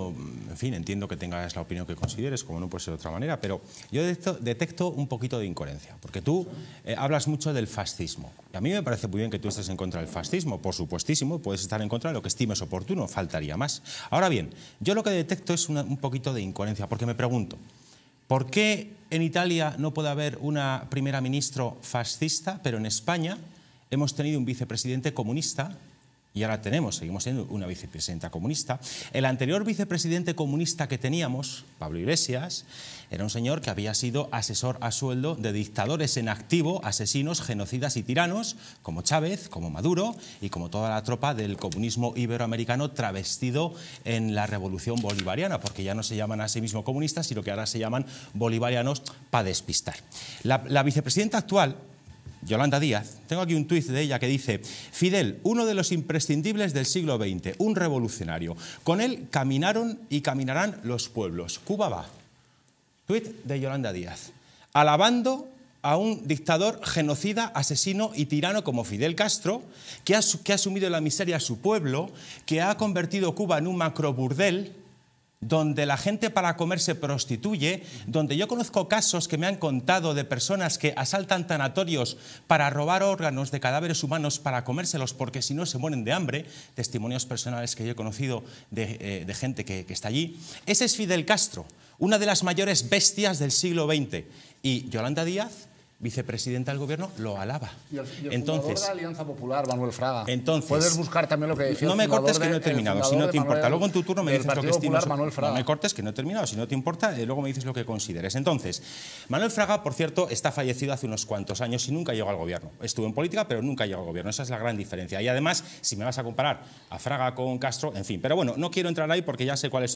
En fin, entiendo que tengas la opinión que consideres, como no puede ser de otra manera, pero yo detecto, un poquito de incoherencia, porque tú eh, hablas mucho del fascismo. Y a mí me parece muy bien que tú estés en contra del fascismo, por supuestísimo, puedes estar en contra de lo que estimes oportuno, faltaría más. Ahora bien, yo lo que detecto es un poquito de incoherencia, porque me pregunto, ¿por qué en Italia no puede haber una primera ministra fascista, pero en España hemos tenido un vicepresidente comunista y ahora tenemos, seguimos siendo una vicepresidenta comunista. El anterior vicepresidente comunista que teníamos, Pablo Iglesias, era un señor que había sido asesor a sueldo de dictadores en activo, asesinos, genocidas y tiranos, como Chávez, como Maduro y como toda la tropa del comunismo iberoamericano travestido en la revolución bolivariana, porque ya no se llaman a sí mismos comunistas, sino que ahora se llaman bolivarianos para despistar. la vicepresidenta actual, Yolanda Díaz, tengo aquí un tuit de ella que dice, Fidel, uno de los imprescindibles del siglo XX, un revolucionario. Con él caminaron y caminarán los pueblos. Cuba va. Tuit de Yolanda Díaz. Alabando a un dictador genocida, asesino y tirano como Fidel Castro, que ha, asumido sumido la miseria a su pueblo, que ha convertido Cuba en un macroburdel donde la gente para comer se prostituye, donde yo conozco casos que me han contado de personas que asaltan tanatorios para robar órganos de cadáveres humanos para comérselos porque si no se mueren de hambre, testimonios personales que yo he conocido de, eh, gente que, que está allí. Ese es Fidel Castro, una de las mayores bestias del siglo XX. Y Yolanda Díaz vicepresidenta del gobierno, lo alaba. Y el, entonces, Alianza Popular, Manuel Fraga. Entonces, Puedes buscar también lo que decía No me cortes que no he terminado, si no te importa. luego eh, en tu turno me dices lo que estimas. No me cortes que no he terminado, si no te importa, luego me dices lo que consideres. Entonces, Manuel Fraga, por cierto, está fallecido hace unos cuantos años y nunca llegó al gobierno. Estuvo en política, pero nunca llegó al gobierno. Esa es la gran diferencia. Y además, si me vas a comparar a Fraga con Castro, en fin. Pero bueno, no quiero entrar ahí porque ya sé cuál es